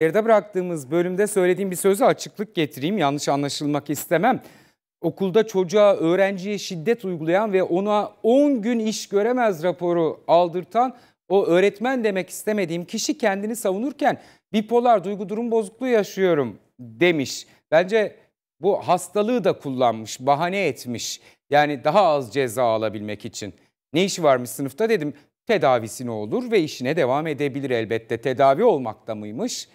Geride bıraktığımız bölümde söylediğim bir sözü açıklık getireyim. Yanlış anlaşılmak istemem. Okulda çocuğa, öğrenciye şiddet uygulayan ve ona 10 gün iş göremez raporu aldırtan o öğretmen demek istemediğim kişi kendini savunurken bipolar duygu durum bozukluğu yaşıyorum demiş. Bence bu hastalığı da kullanmış, bahane etmiş. Yani daha az ceza alabilmek için. Ne işi varmış sınıfta dedim. Tedavisi ne olur ve işine devam edebilir elbette. Tedavi olmakta mıymış?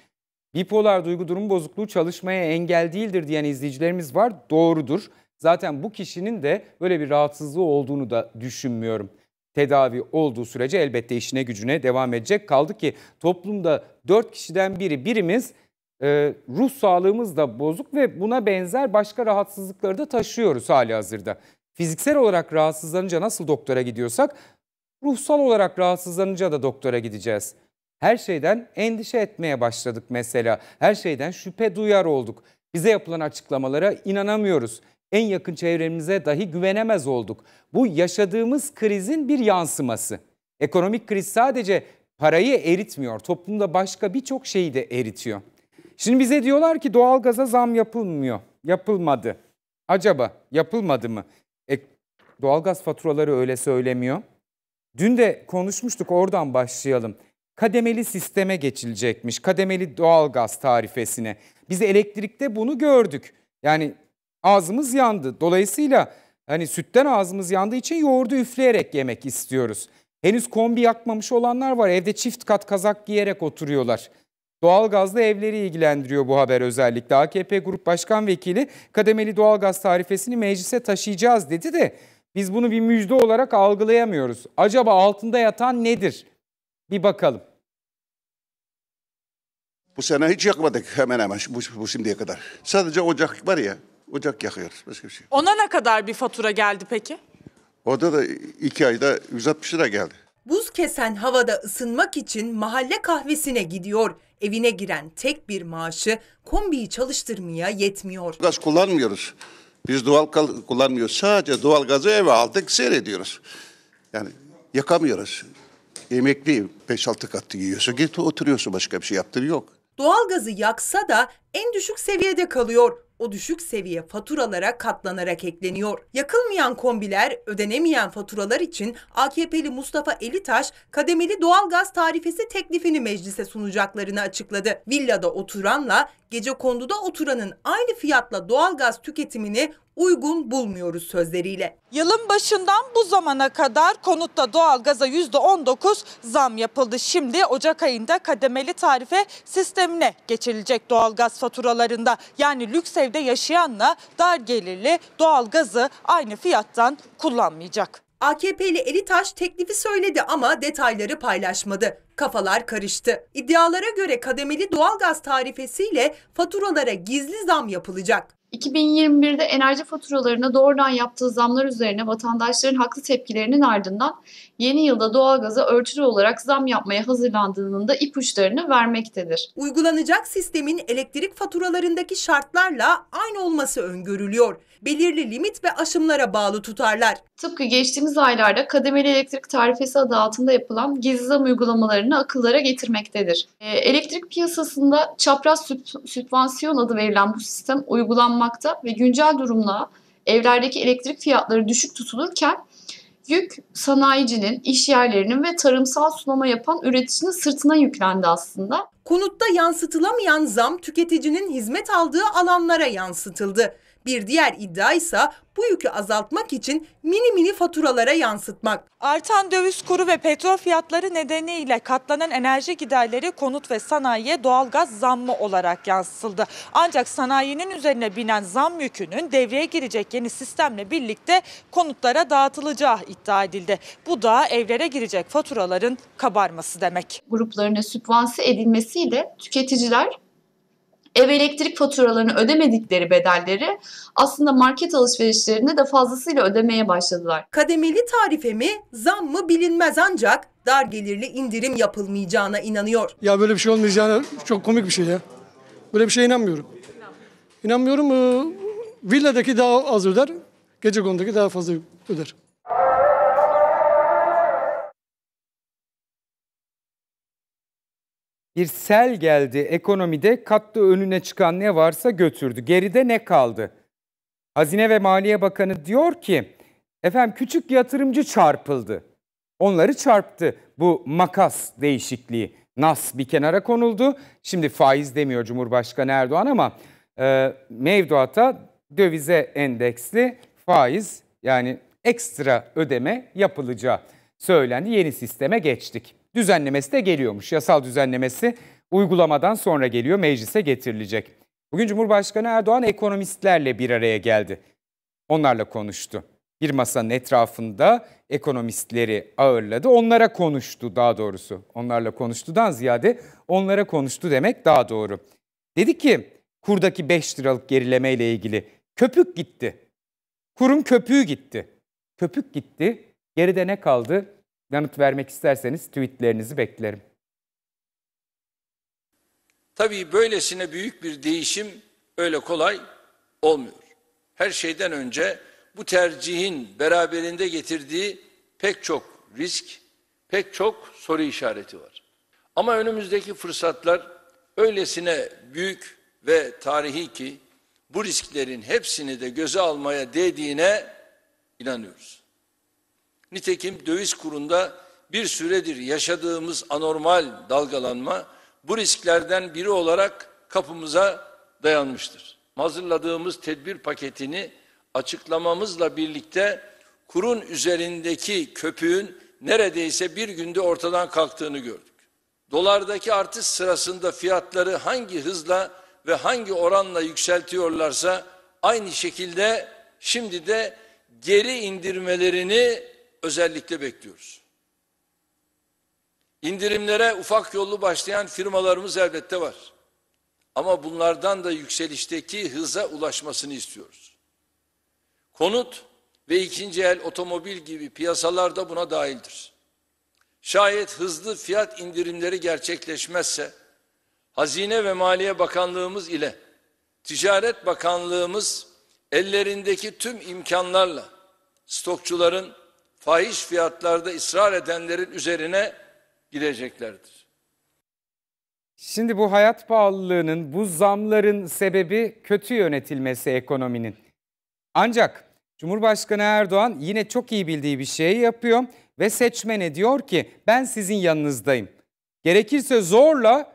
Bipolar duygu durum bozukluğu çalışmaya engel değildir diyen izleyicilerimiz var. Doğrudur. Zaten bu kişinin de böyle bir rahatsızlığı olduğunu da düşünmüyorum. Tedavi olduğu sürece elbette işine gücüne devam edecek. Kaldı ki toplumda 4 kişiden biri birimiz e, ruh sağlığımız da bozuk ve buna benzer başka rahatsızlıkları da taşıyoruz hali hazırda. Fiziksel olarak rahatsızlanınca nasıl doktora gidiyorsak ruhsal olarak rahatsızlanınca da doktora gideceğiz. Her şeyden endişe etmeye başladık mesela. Her şeyden şüphe duyar olduk. Bize yapılan açıklamalara inanamıyoruz. En yakın çevremize dahi güvenemez olduk. Bu yaşadığımız krizin bir yansıması. Ekonomik kriz sadece parayı eritmiyor. Toplumda başka birçok şeyi de eritiyor. Şimdi bize diyorlar ki doğalgaza zam yapılmıyor. Yapılmadı. Acaba yapılmadı mı? E, doğalgaz faturaları öyle söylemiyor. Dün de konuşmuştuk oradan başlayalım kademeli sisteme geçilecekmiş. Kademeli doğalgaz tarifesine. Biz elektrikte bunu gördük. Yani ağzımız yandı. Dolayısıyla hani sütten ağzımız yandığı için yoğurdu üfleyerek yemek istiyoruz. Henüz kombi yakmamış olanlar var. Evde çift kat kazak giyerek oturuyorlar. Doğalgazla evleri ilgilendiriyor bu haber özellikle. AKP Grup Başkan Vekili kademeli doğalgaz tarifesini meclise taşıyacağız dedi de biz bunu bir müjde olarak algılayamıyoruz. Acaba altında yatan nedir? Bir bakalım. Bu sene hiç yakmadık hemen hemen bu, bu şimdiye kadar. Sadece ocak var ya, ocak yakıyoruz. Başka bir şey. Ona ne kadar bir fatura geldi peki? Orada da iki ayda 160 lira geldi. Buz kesen havada ısınmak için mahalle kahvesine gidiyor. Evine giren tek bir maaşı kombiyi çalıştırmaya yetmiyor. Gaz kullanmıyoruz. Biz doğal kal- kullanmıyoruz. Sadece doğal gazı eve aldık seyrediyoruz. Yani yakamıyoruz. Emekli 5-6 katlı giyiyorsun. Git oturuyorsun başka bir şey yaptığın yok. Doğalgazı yaksa da en düşük seviyede kalıyor. O düşük seviye faturalara katlanarak ekleniyor. Yakılmayan kombiler, ödenemeyen faturalar için AKP'li Mustafa Elitaş kademeli doğalgaz tarifesi teklifini meclise sunacaklarını açıkladı. Villada oturanla gece konduda oturanın aynı fiyatla doğalgaz tüketimini uygun bulmuyoruz sözleriyle. Yılın başından bu zamana kadar konutta doğalgaza %19 zam yapıldı. Şimdi Ocak ayında kademeli tarife sistemine geçilecek doğalgaz faturalarında. Yani lüks evde yaşayanla dar gelirli doğalgazı aynı fiyattan kullanmayacak. AKP'li Elitaş teklifi söyledi ama detayları paylaşmadı. Kafalar karıştı. İddialara göre kademeli doğalgaz tarifesiyle faturalara gizli zam yapılacak. 2021'de enerji faturalarına doğrudan yaptığı zamlar üzerine vatandaşların haklı tepkilerinin ardından yeni yılda doğalgaza örtülü olarak zam yapmaya hazırlandığının da ipuçlarını vermektedir. Uygulanacak sistemin elektrik faturalarındaki şartlarla aynı olması öngörülüyor. Belirli limit ve aşımlara bağlı tutarlar. Tıpkı geçtiğimiz aylarda kademeli elektrik tarifesi adı altında yapılan gizli zam uygulamalarını akıllara getirmektedir. Ee, elektrik piyasasında çapraz sübvansiyon adı verilen bu sistem uygulanmakta ve güncel durumla evlerdeki elektrik fiyatları düşük tutulurken yük sanayicinin, iş yerlerinin ve tarımsal sulama yapan üreticinin sırtına yüklendi aslında. Konutta yansıtılamayan zam tüketicinin hizmet aldığı alanlara yansıtıldı. Bir diğer iddia ise bu yükü azaltmak için mini mini faturalara yansıtmak. Artan döviz kuru ve petrol fiyatları nedeniyle katlanan enerji giderleri konut ve sanayiye doğalgaz zammı olarak yansıtıldı. Ancak sanayinin üzerine binen zam yükünün devreye girecek yeni sistemle birlikte konutlara dağıtılacağı iddia edildi. Bu da evlere girecek faturaların kabarması demek. Gruplarına sübvanse edilmesiyle tüketiciler ev elektrik faturalarını ödemedikleri bedelleri aslında market alışverişlerinde de fazlasıyla ödemeye başladılar. Kademeli tarife mi, zam mı bilinmez ancak dar gelirli indirim yapılmayacağına inanıyor. Ya böyle bir şey olmayacağına çok komik bir şey ya. Böyle bir şeye inanmıyorum. İnanmıyorum. Iı, villadaki daha az öder, gece konudaki daha fazla öder. Bir sel geldi ekonomide kattı önüne çıkan ne varsa götürdü. Geride ne kaldı? Hazine ve Maliye Bakanı diyor ki efendim küçük yatırımcı çarpıldı. Onları çarptı bu makas değişikliği. Nas bir kenara konuldu. Şimdi faiz demiyor Cumhurbaşkanı Erdoğan ama e, mevduata dövize endeksli faiz yani ekstra ödeme yapılacağı söylendi. Yeni sisteme geçtik. Düzenlemesi de geliyormuş. Yasal düzenlemesi uygulamadan sonra geliyor, meclise getirilecek. Bugün Cumhurbaşkanı Erdoğan ekonomistlerle bir araya geldi. Onlarla konuştu. Bir masanın etrafında ekonomistleri ağırladı. Onlara konuştu daha doğrusu. Onlarla konuştudan ziyade onlara konuştu demek daha doğru. Dedi ki kurdaki 5 liralık gerileme ile ilgili köpük gitti. Kurun köpüğü gitti. Köpük gitti Geride ne kaldı? Yanıt vermek isterseniz tweetlerinizi beklerim. Tabii böylesine büyük bir değişim öyle kolay olmuyor. Her şeyden önce bu tercihin beraberinde getirdiği pek çok risk, pek çok soru işareti var. Ama önümüzdeki fırsatlar öylesine büyük ve tarihi ki bu risklerin hepsini de göze almaya değdiğine inanıyoruz. Nitekim döviz kurunda bir süredir yaşadığımız anormal dalgalanma bu risklerden biri olarak kapımıza dayanmıştır. Hazırladığımız tedbir paketini açıklamamızla birlikte kurun üzerindeki köpüğün neredeyse bir günde ortadan kalktığını gördük. Dolardaki artış sırasında fiyatları hangi hızla ve hangi oranla yükseltiyorlarsa aynı şekilde şimdi de geri indirmelerini özellikle bekliyoruz. İndirimlere ufak yollu başlayan firmalarımız elbette var. Ama bunlardan da yükselişteki hıza ulaşmasını istiyoruz. Konut ve ikinci el otomobil gibi piyasalar da buna dahildir. Şayet hızlı fiyat indirimleri gerçekleşmezse, Hazine ve Maliye Bakanlığımız ile Ticaret Bakanlığımız ellerindeki tüm imkanlarla stokçuların fahiş fiyatlarda ısrar edenlerin üzerine gideceklerdir. Şimdi bu hayat pahalılığının, bu zamların sebebi kötü yönetilmesi ekonominin. Ancak Cumhurbaşkanı Erdoğan yine çok iyi bildiği bir şey yapıyor ve seçmene diyor ki ben sizin yanınızdayım. Gerekirse zorla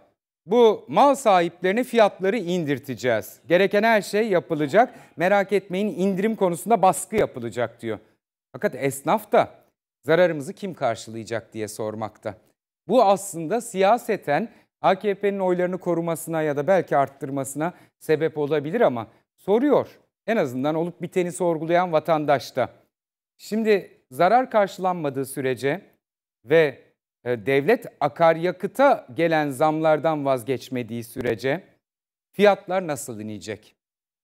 bu mal sahiplerine fiyatları indirteceğiz. Gereken her şey yapılacak. Merak etmeyin indirim konusunda baskı yapılacak diyor. Fakat esnaf da zararımızı kim karşılayacak diye sormakta. Bu aslında siyaseten AKP'nin oylarını korumasına ya da belki arttırmasına sebep olabilir ama soruyor. En azından olup biteni sorgulayan vatandaş da. Şimdi zarar karşılanmadığı sürece ve e, devlet akaryakıta gelen zamlardan vazgeçmediği sürece fiyatlar nasıl inecek?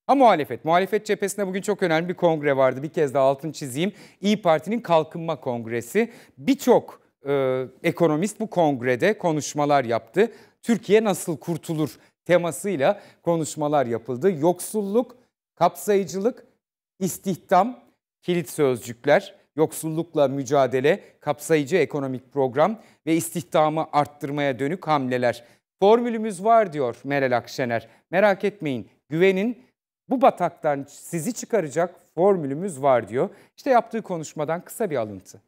Ha muhalefet. Muhalefet cephesinde bugün çok önemli bir kongre vardı. Bir kez daha altın çizeyim. İyi Parti'nin Kalkınma Kongresi. Birçok e, ekonomist bu kongrede konuşmalar yaptı. Türkiye nasıl kurtulur temasıyla konuşmalar yapıldı. Yoksulluk, kapsayıcılık, istihdam, kilit sözcükler, yoksullukla mücadele, kapsayıcı ekonomik program ve istihdamı arttırmaya dönük hamleler. Formülümüz var diyor Meral Akşener. Merak etmeyin, güvenin bu bataktan sizi çıkaracak formülümüz var diyor. İşte yaptığı konuşmadan kısa bir alıntı.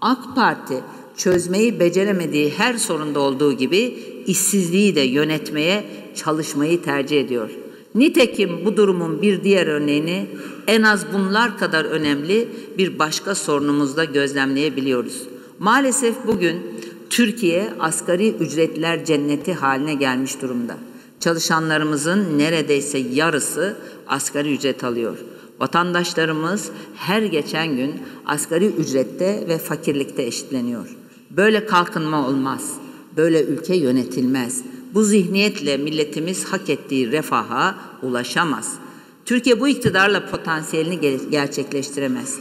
AK Parti çözmeyi beceremediği her sorunda olduğu gibi işsizliği de yönetmeye çalışmayı tercih ediyor. Nitekim bu durumun bir diğer örneğini en az bunlar kadar önemli bir başka sorunumuzda gözlemleyebiliyoruz. Maalesef bugün Türkiye asgari ücretler cenneti haline gelmiş durumda. Çalışanlarımızın neredeyse yarısı asgari ücret alıyor. Vatandaşlarımız her geçen gün asgari ücrette ve fakirlikte eşitleniyor. Böyle kalkınma olmaz. Böyle ülke yönetilmez. Bu zihniyetle milletimiz hak ettiği refaha ulaşamaz. Türkiye bu iktidarla potansiyelini gerçekleştiremez.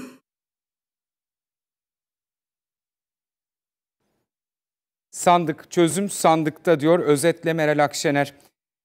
Sandık çözüm sandıkta diyor özetle Meral Akşener.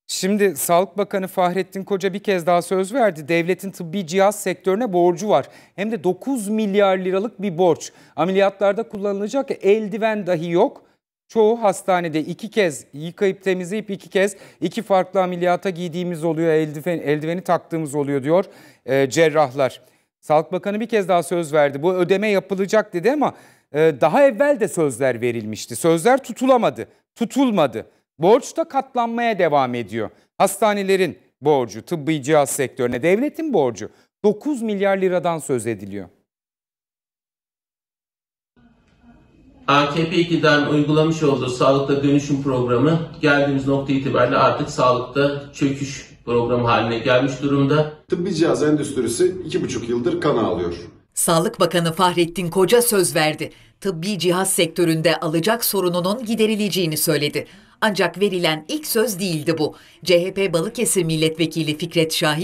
Şimdi Sağlık Bakanı Fahrettin Koca bir kez daha söz verdi. Devletin tıbbi cihaz sektörüne borcu var. Hem de 9 milyar liralık bir borç. Ameliyatlarda kullanılacak eldiven dahi yok. Çoğu hastanede iki kez yıkayıp temizleyip iki kez iki farklı ameliyata giydiğimiz oluyor, eldiven, eldiveni taktığımız oluyor diyor e, cerrahlar. Sağlık Bakanı bir kez daha söz verdi. Bu ödeme yapılacak dedi ama e, daha evvel de sözler verilmişti. Sözler tutulamadı, tutulmadı borçta katlanmaya devam ediyor. Hastanelerin borcu, tıbbi cihaz sektörüne, devletin borcu 9 milyar liradan söz ediliyor. AKP iktidarın uygulamış olduğu sağlıkta dönüşüm programı geldiğimiz nokta itibariyle artık sağlıkta çöküş programı haline gelmiş durumda. Tıbbi cihaz endüstrisi 2,5 yıldır kan ağlıyor. Sağlık Bakanı Fahrettin Koca söz verdi. Tıbbi cihaz sektöründe alacak sorununun giderileceğini söyledi. Ancak verilen ilk söz değildi bu. CHP Balıkesir Milletvekili Fikret Şahin,